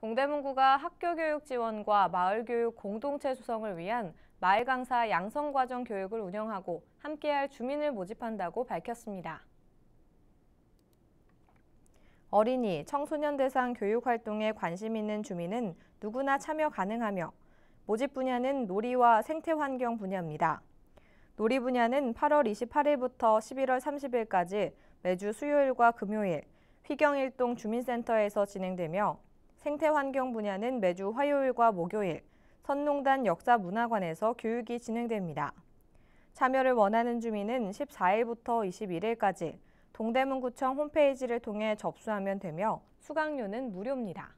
동대문구가 학교교육 지원과 마을교육 공동체 조성을 위한 마을 강사 양성과정 교육을 운영하고 함께할 주민을 모집한다고 밝혔습니다. 어린이, 청소년 대상 교육 활동에 관심 있는 주민은 누구나 참여 가능하며 모집 분야는 놀이와 생태환경 분야입니다. 놀이 분야는 8월 28일부터 11월 30일까지 매주 수요일과 금요일 휘경일동 주민센터에서 진행되며 생태환경 분야는 매주 화요일과 목요일 선농단 역사문화관에서 교육이 진행됩니다. 참여를 원하는 주민은 14일부터 21일까지 동대문구청 홈페이지를 통해 접수하면 되며 수강료는 무료입니다.